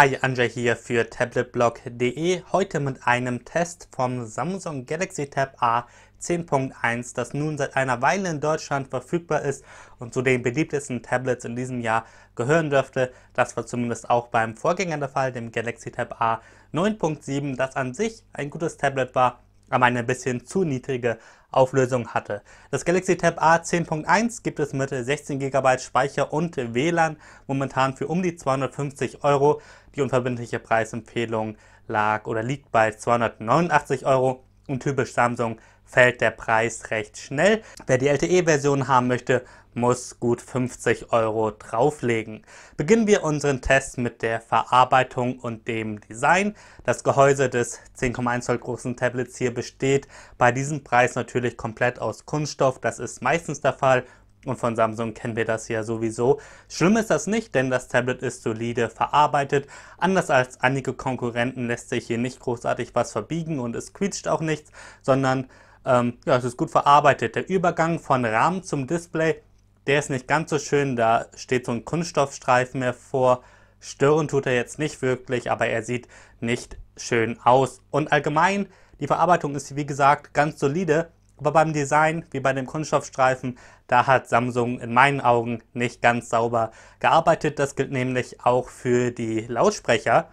Hi, Anjay hier für tabletblog.de. Heute mit einem Test vom Samsung Galaxy Tab A 10.1, das nun seit einer Weile in Deutschland verfügbar ist und zu den beliebtesten Tablets in diesem Jahr gehören dürfte. Das war zumindest auch beim Vorgänger der Fall, dem Galaxy Tab A 9.7, das an sich ein gutes Tablet war, aber eine bisschen zu niedrige Auflösung hatte. Das Galaxy Tab A 10.1 gibt es mit 16 GB Speicher und WLAN momentan für um die 250 Euro. Die unverbindliche Preisempfehlung lag oder liegt bei 289 Euro. Und typisch Samsung fällt der Preis recht schnell. Wer die LTE-Version haben möchte, muss gut 50 Euro drauflegen. Beginnen wir unseren Test mit der Verarbeitung und dem Design. Das Gehäuse des 10,1 Zoll großen Tablets hier besteht bei diesem Preis natürlich komplett aus Kunststoff. Das ist meistens der Fall. Und von Samsung kennen wir das ja sowieso. Schlimm ist das nicht, denn das Tablet ist solide verarbeitet. Anders als einige Konkurrenten lässt sich hier nicht großartig was verbiegen und es quietscht auch nichts, sondern ähm, ja, es ist gut verarbeitet. Der Übergang von Rahmen zum Display, der ist nicht ganz so schön. Da steht so ein Kunststoffstreifen mehr vor. Stören tut er jetzt nicht wirklich, aber er sieht nicht schön aus. Und allgemein, die Verarbeitung ist wie gesagt ganz solide. Aber beim Design, wie bei dem Kunststoffstreifen, da hat Samsung in meinen Augen nicht ganz sauber gearbeitet. Das gilt nämlich auch für die Lautsprecher.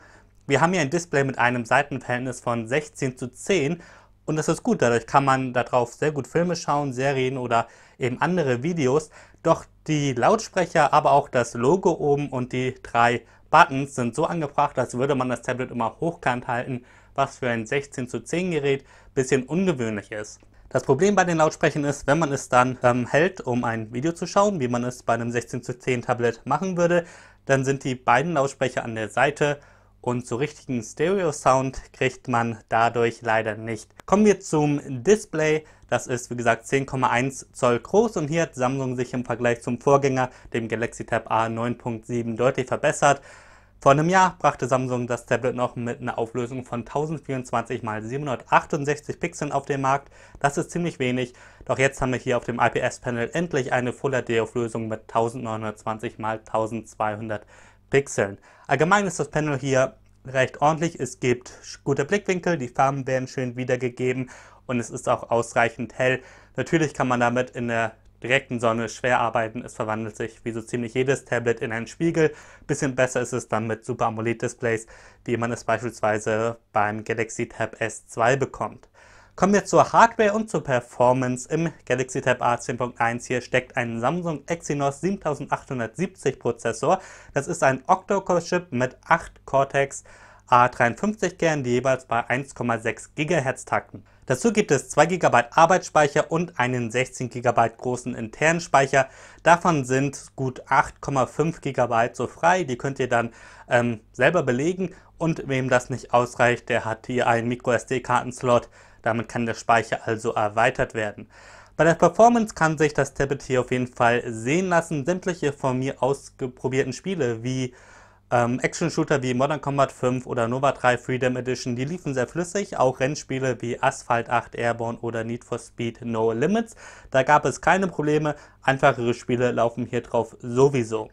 Wir haben hier ein Display mit einem Seitenverhältnis von 16 zu 10 und das ist gut. Dadurch kann man darauf sehr gut Filme schauen, Serien oder eben andere Videos. Doch die Lautsprecher, aber auch das Logo oben und die drei Buttons sind so angebracht, als würde man das Tablet immer hochkant halten, was für ein 16 zu 10 Gerät ein bisschen ungewöhnlich ist. Das Problem bei den Lautsprechern ist, wenn man es dann ähm, hält, um ein Video zu schauen, wie man es bei einem 16 zu 10 Tablet machen würde, dann sind die beiden Lautsprecher an der Seite und so richtigen Stereo-Sound kriegt man dadurch leider nicht. Kommen wir zum Display. Das ist wie gesagt 10,1 Zoll groß und hier hat Samsung sich im Vergleich zum Vorgänger, dem Galaxy Tab A 9.7, deutlich verbessert. Vor einem Jahr brachte Samsung das Tablet noch mit einer Auflösung von 1024 x 768 Pixeln auf den Markt. Das ist ziemlich wenig, doch jetzt haben wir hier auf dem IPS-Panel endlich eine Full HD-Auflösung mit 1920 x 1200 Pixeln. Allgemein ist das Panel hier recht ordentlich, es gibt gute Blickwinkel, die Farben werden schön wiedergegeben und es ist auch ausreichend hell. Natürlich kann man damit in der direkten Sonne schwer arbeiten. Es verwandelt sich wie so ziemlich jedes Tablet in einen Spiegel. Bisschen besser ist es dann mit Super AMOLED Displays, wie man es beispielsweise beim Galaxy Tab S2 bekommt. Kommen wir zur Hardware und zur Performance. Im Galaxy Tab A10.1 hier steckt ein Samsung Exynos 7870 Prozessor. Das ist ein Octo-Core-Chip mit 8 Cortex A53-Kern, die jeweils bei 1,6 GHz takten. Dazu gibt es 2 GB Arbeitsspeicher und einen 16 GB großen internen Speicher. Davon sind gut 8,5 GB so frei. Die könnt ihr dann ähm, selber belegen. Und wem das nicht ausreicht, der hat hier einen MicroSD-Kartenslot. Damit kann der Speicher also erweitert werden. Bei der Performance kann sich das Tablet hier auf jeden Fall sehen lassen. Sämtliche von mir ausgeprobierten Spiele wie ähm, Action-Shooter wie Modern Combat 5 oder Nova 3 Freedom Edition, die liefen sehr flüssig. Auch Rennspiele wie Asphalt 8 Airborne oder Need for Speed No Limits, da gab es keine Probleme. Einfachere Spiele laufen hier drauf sowieso.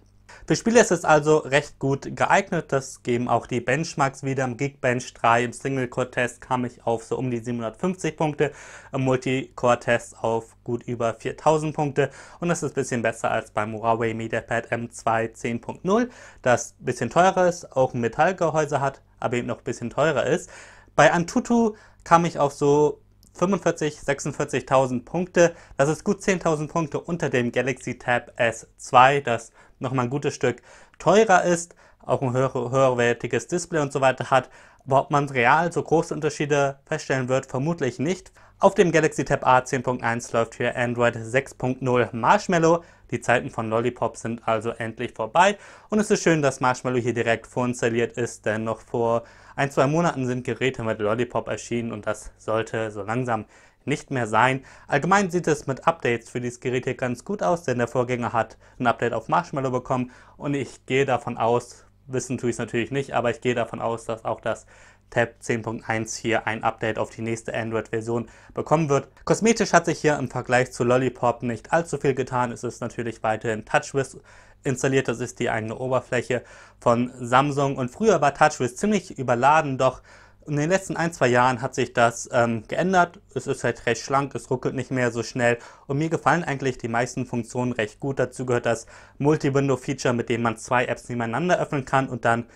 Für Spiele ist es also recht gut geeignet, das geben auch die Benchmarks wieder. Im Geekbench 3 im Single-Core-Test kam ich auf so um die 750 Punkte, im multicore test auf gut über 4000 Punkte und das ist ein bisschen besser als beim Huawei MediaPad M2 10.0, das ein bisschen teurer ist, auch ein Metallgehäuse hat, aber eben noch ein bisschen teurer ist. Bei Antutu kam ich auf so 45, 46.000 Punkte. Das ist gut 10.000 Punkte unter dem Galaxy Tab S2, das nochmal ein gutes Stück teurer ist, auch ein höher, höherwertiges Display und so weiter hat. Aber ob man real so große Unterschiede feststellen wird, vermutlich nicht. Auf dem Galaxy Tab A 10.1 läuft hier Android 6.0 Marshmallow. Die Zeiten von Lollipop sind also endlich vorbei. Und es ist schön, dass Marshmallow hier direkt vorinstalliert ist, denn noch vor ein, zwei Monaten sind Geräte mit Lollipop erschienen und das sollte so langsam nicht mehr sein. Allgemein sieht es mit Updates für dieses Gerät hier ganz gut aus, denn der Vorgänger hat ein Update auf Marshmallow bekommen und ich gehe davon aus, wissen tue ich es natürlich nicht, aber ich gehe davon aus, dass auch das Tab 10.1 hier ein Update auf die nächste Android-Version bekommen wird. Kosmetisch hat sich hier im Vergleich zu Lollipop nicht allzu viel getan. Es ist natürlich weiterhin TouchWiz installiert. Das ist die eigene Oberfläche von Samsung. Und früher war TouchWiz ziemlich überladen, doch in den letzten ein, zwei Jahren hat sich das ähm, geändert. Es ist halt recht schlank, es ruckelt nicht mehr so schnell und mir gefallen eigentlich die meisten Funktionen recht gut. Dazu gehört das Multi-Window-Feature, mit dem man zwei Apps nebeneinander öffnen kann und dann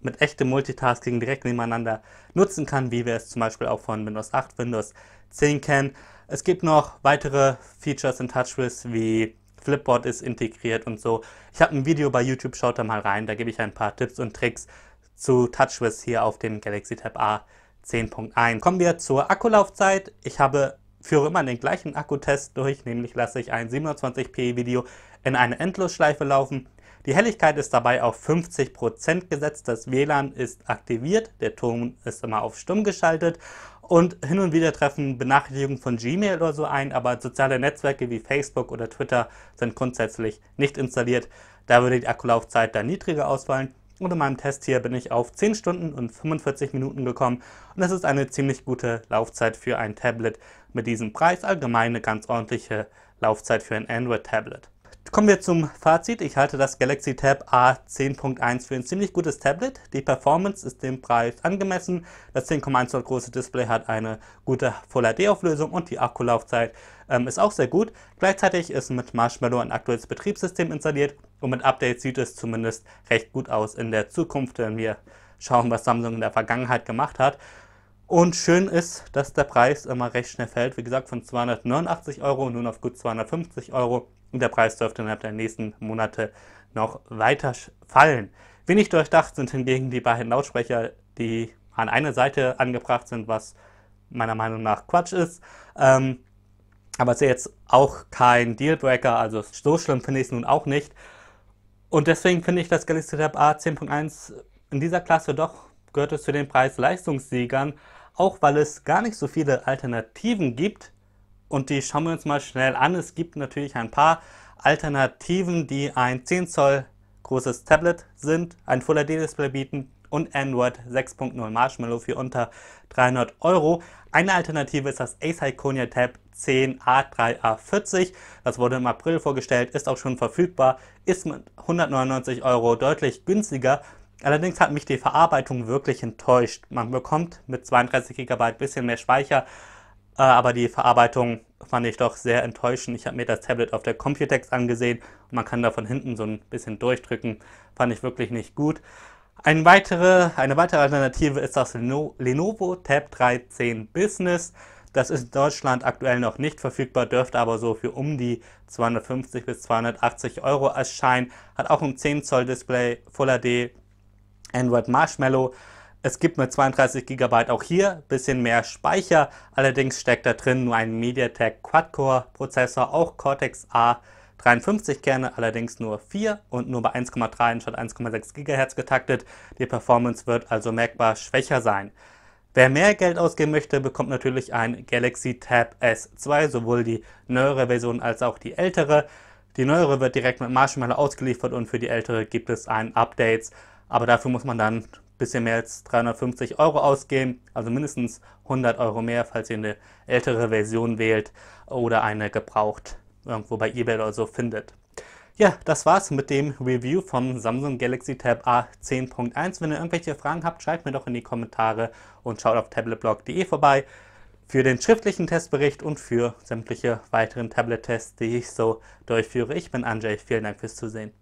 mit echtem Multitasking direkt nebeneinander nutzen kann, wie wir es zum Beispiel auch von Windows 8, Windows 10 kennen. Es gibt noch weitere Features in TouchWiz wie Flipboard ist integriert und so. Ich habe ein Video bei YouTube, schaut da mal rein, da gebe ich ein paar Tipps und Tricks zu TouchWiz hier auf dem Galaxy Tab A 10.1. Kommen wir zur Akkulaufzeit. Ich habe führe immer den gleichen Akkutest durch, nämlich lasse ich ein 720p Video in eine Endlosschleife laufen. Die Helligkeit ist dabei auf 50% gesetzt, das WLAN ist aktiviert, der Ton ist immer auf stumm geschaltet und hin und wieder treffen Benachrichtigungen von Gmail oder so ein, aber soziale Netzwerke wie Facebook oder Twitter sind grundsätzlich nicht installiert. Da würde die Akkulaufzeit dann niedriger ausfallen. Und in meinem Test hier bin ich auf 10 Stunden und 45 Minuten gekommen. Und das ist eine ziemlich gute Laufzeit für ein Tablet mit diesem Preis. Allgemein eine ganz ordentliche Laufzeit für ein Android-Tablet. Kommen wir zum Fazit. Ich halte das Galaxy Tab A10.1 für ein ziemlich gutes Tablet. Die Performance ist dem Preis angemessen. Das 10,1 Zoll große Display hat eine gute Full HD Auflösung und die Akkulaufzeit ähm, ist auch sehr gut. Gleichzeitig ist mit Marshmallow ein aktuelles Betriebssystem installiert und mit Updates sieht es zumindest recht gut aus in der Zukunft, wenn wir schauen, was Samsung in der Vergangenheit gemacht hat. Und schön ist, dass der Preis immer recht schnell fällt. Wie gesagt, von 289 Euro nun auf gut 250 Euro. Und der Preis dürfte innerhalb der nächsten Monate noch weiter fallen. Wenig durchdacht sind hingegen die beiden Lautsprecher, die an einer Seite angebracht sind, was meiner Meinung nach Quatsch ist. Ähm, aber es ist jetzt auch kein Dealbreaker, also so schlimm finde ich es nun auch nicht. Und deswegen finde ich das Galaxy Tab A 10.1 in dieser Klasse doch gehört es zu den Preis-Leistungssiegern, auch weil es gar nicht so viele Alternativen gibt, und die schauen wir uns mal schnell an. Es gibt natürlich ein paar Alternativen, die ein 10 Zoll großes Tablet sind, ein Full HD Display bieten und Android 6.0 Marshmallow für unter 300 Euro. Eine Alternative ist das Ace Iconia Tab 10A3A40. Das wurde im April vorgestellt, ist auch schon verfügbar, ist mit 199 Euro deutlich günstiger. Allerdings hat mich die Verarbeitung wirklich enttäuscht. Man bekommt mit 32 GB ein bisschen mehr Speicher, äh, aber die Verarbeitung fand ich doch sehr enttäuschend. Ich habe mir das Tablet auf der Computex angesehen und man kann da von hinten so ein bisschen durchdrücken. Fand ich wirklich nicht gut. Eine weitere, eine weitere Alternative ist das Lenovo Tab 310 Business. Das ist in Deutschland aktuell noch nicht verfügbar, dürfte aber so für um die 250 bis 280 Euro erscheinen. Hat auch ein 10 Zoll Display Full HD Android Marshmallow es gibt mit 32 GB auch hier ein bisschen mehr Speicher, allerdings steckt da drin nur ein MediaTek Quad-Core Prozessor, auch Cortex A53 Kerne, allerdings nur 4 und nur bei 1,3 statt 1,6 GHz getaktet. Die Performance wird also merkbar schwächer sein. Wer mehr Geld ausgeben möchte, bekommt natürlich ein Galaxy Tab S2, sowohl die neuere Version als auch die ältere. Die neuere wird direkt mit Marshmallow ausgeliefert und für die ältere gibt es ein Updates, aber dafür muss man dann bisschen mehr als 350 Euro ausgeben, also mindestens 100 Euro mehr, falls ihr eine ältere Version wählt oder eine gebraucht irgendwo bei eBay oder so findet. Ja, das war's mit dem Review vom Samsung Galaxy Tab A10.1. Wenn ihr irgendwelche Fragen habt, schreibt mir doch in die Kommentare und schaut auf tabletblog.de vorbei für den schriftlichen Testbericht und für sämtliche weiteren Tablet-Tests, die ich so durchführe. Ich bin Anjay, vielen Dank fürs Zusehen.